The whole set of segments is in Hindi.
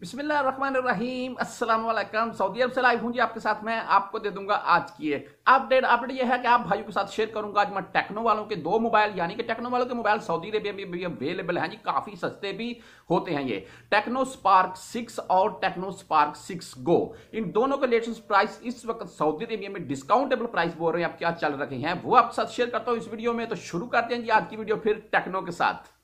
बिस्मिल्लाम असलम सऊदी अरब से लाइव हूँ जी आपके साथ मैं आपको दे दूंगा आज की एक अपडेट अपडेट यह है कि आप भाइयों के साथ शेयर करूंगा आज मैं टेक्नो वालों के दो मोबाइल यानी कि टेक्नो वालों के मोबाइल सऊदी अरेबिया में भी अवेलेबल हैं जी काफी सस्ते भी होते हैं ये टेक्नो स्पार्क सिक्स और टेक्नो स्पार्क सिक्स गो इन दोनों के लेटेस्ट प्राइस इस वक्त सऊदी अरेबिया में डिस्काउंटेबल प्राइस बोल रहे हैं आप क्या चल रहे हैं वो आपके साथ शेयर करता हूँ इस वीडियो में तो शुरू करते हैं जी आज की वीडियो फिर टेक्नो के साथ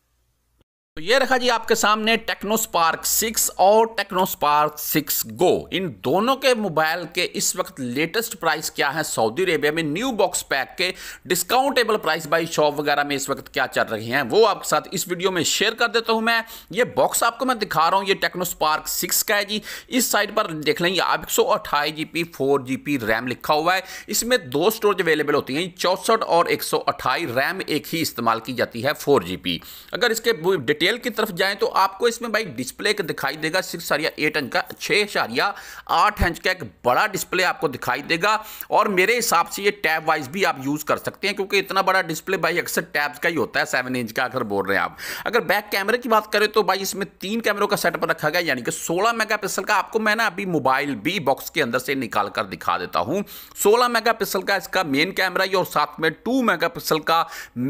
तो ये रखा जी आपके सामने टेक्नोस्पार्क 6 और टेक्नोस्पार्क 6 गो इन दोनों के मोबाइल के इस वक्त लेटेस्ट प्राइस क्या है सऊदी अरेबिया में न्यू बॉक्स पैक के डिस्काउंटेबल प्राइस बाई शॉप वगैरह में इस वक्त क्या चल रही हैं वो आपके साथ इस वीडियो में शेयर कर देता हूं मैं ये बॉक्स आपको मैं दिखा रहा हूँ ये टेक्नोस्पार्क सिक्स का है जी इस साइड पर देख लेंगे आप एक सौ अट्ठाईस रैम लिखा हुआ है इसमें दो स्टोरेज अवेलेबल होती हैं चौंसठ और एक रैम एक ही इस्तेमाल की जाती है फोर अगर इसके डिटेल डिटेल की तरफ जाएं तो आपको इसमें भाई डिस्प्ले का दिखाई देगा सिक्स सारिया एट इंच का छः सारिया आठ इंच का एक बड़ा डिस्प्ले आपको दिखाई देगा और मेरे हिसाब से ये टैब वाइज भी आप यूज़ कर सकते हैं क्योंकि इतना बड़ा डिस्प्ले भाई अक्सर टैब्स का ही होता है सेवन इंच का अगर बोल रहे हैं आप अगर बैक कैमरे की बात करें तो भाई इसमें तीन कैमरों का सेटअप रखा गया यानी कि सोलह मेगा का आपको मैं ना अभी मोबाइल भी बॉक्स के अंदर से निकाल कर दिखा देता हूँ सोलह मेगा का इसका मेन कैमरा ही और साथ में टू मेगा का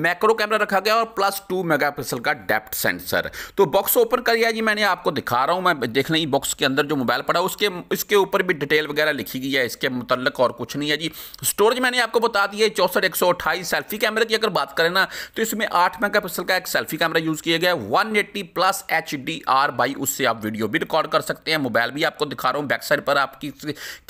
मैक्रो कैमरा रखा गया और प्लस टू मेगा का डेप्थ सेंस सर तो बॉक्स ओपन कर लिया जी मैंने आपको दिखा रहा हूँ मैं देख लें बॉक्स के अंदर जो मोबाइल पड़ा उसके इसके ऊपर भी डिटेल वगैरह लिखी गई है इसके मुतलक और कुछ नहीं है जी स्टोरेज मैंने आपको बता दिया है चौंसठ एक सौ अट्ठाईस सेल्फी कैमरे की अगर बात करें ना तो इसमें आठ मेगा पिक्सल का एक सेल्फी कैमरा यूज़ किया गया one eighty plus H D R by उससे आप वीडियो भी रिकॉर्ड कर सकते हैं मोबाइल भी आपको दिखा रहा हूँ बैक साइड पर आपकी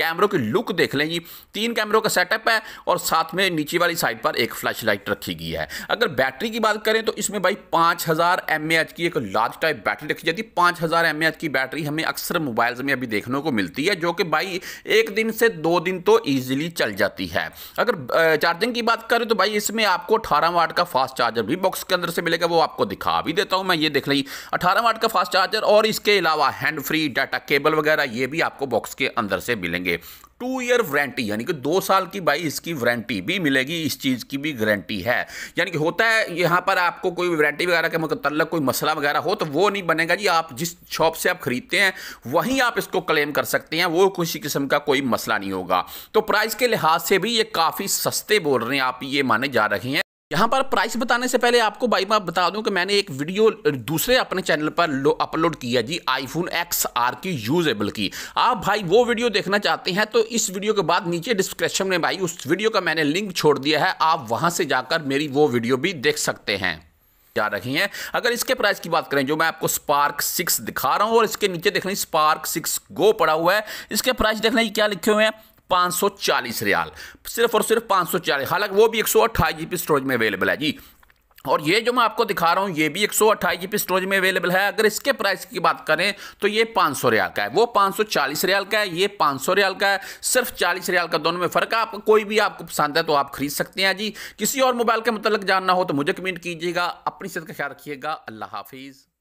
कैमरों की लुक देख लें जी तीन कैमरों का सेटअप है और साथ में नीचे वाली साइड पर एक फ्लैश लाइट रखी गई है अगर बैटरी की बात करें तो इसमें भाई पाँच हज़ार एम की एक लार्ज टाइप बैटरी रखी जाती है पाँच हज़ार एम की बैटरी हमें अक्सर मोबाइल्स में अभी देखने को मिलती है जो कि भाई एक दिन से दो दिन तो ईजिली चल जाती है अगर चार्जिंग की बात करें तो भाई इसमें आपको अठारह वाट का फास्ट चार्जर भी बॉक्स के अंदर से मिलेगा वो आपको दिखा भी देता हूँ मैं ये देख ली अठारह वाट का फास्ट चार्जर और इसके अलावा हैंड फ्री डाटा केबल वगैरह ये भी आपको बॉक्स के अंदर से मिलेंगे टू ईयर वारंटी यानी कि दो साल की भाई इसकी वारंटी भी मिलेगी इस चीज़ की भी गारंटी है यानी कि होता है यहाँ पर आपको कोई वारंटी वगैरह के मतलब कोई मसला वगैरह हो तो वो नहीं बनेगा जी आप जिस शॉप से आप खरीदते हैं वहीं आप इसको क्लेम कर सकते हैं वो किसी किस्म का कोई मसला नहीं होगा तो प्राइस के लिहाज से भी ये काफ़ी सस्ते बोल रहे हैं आप ये माने जा रहे हैं यहाँ पर प्राइस बताने से पहले आपको भाई मैं बता दूं कि मैंने एक वीडियो दूसरे अपने चैनल पर अपलोड किया जी आईफोन एक्स आर की यूजेबल की आप भाई वो वीडियो देखना चाहते हैं तो इस वीडियो के बाद नीचे डिस्क्रिप्शन में भाई उस वीडियो का मैंने लिंक छोड़ दिया है आप वहाँ से जाकर मेरी वो वीडियो भी देख सकते हैं जा रही हैं अगर इसके प्राइस की बात करें जो मैं आपको स्पार्क सिक्स दिखा रहा हूँ और इसके नीचे देख रहे स्पार्क सिक्स गो पड़ा हुआ है इसके प्राइस देख रहे क्या लिखे हुए हैं 540 रियाल सिर्फ और सिर्फ 540 हालांकि वो भी एक सौ स्टोरेज में अवेलेबल है जी और ये जो मैं आपको दिखा रहा हूँ ये भी एक सौ स्टोरेज में अवेलेबल है अगर इसके प्राइस की बात करें तो ये 500 रियाल का है वो 540 रियाल का है ये 500 रियाल का है सिर्फ 40 रियाल का दोनों में फ़र्क है आपको कोई भी आपको पसंद है तो आप खरीद सकते हैं जी किसी और मोबाइल के मतलब जानना हो तो मुझे कमेंट कीजिएगा अपनी सेहत का ख्याल रखिएगा अल्लाह हाफिज़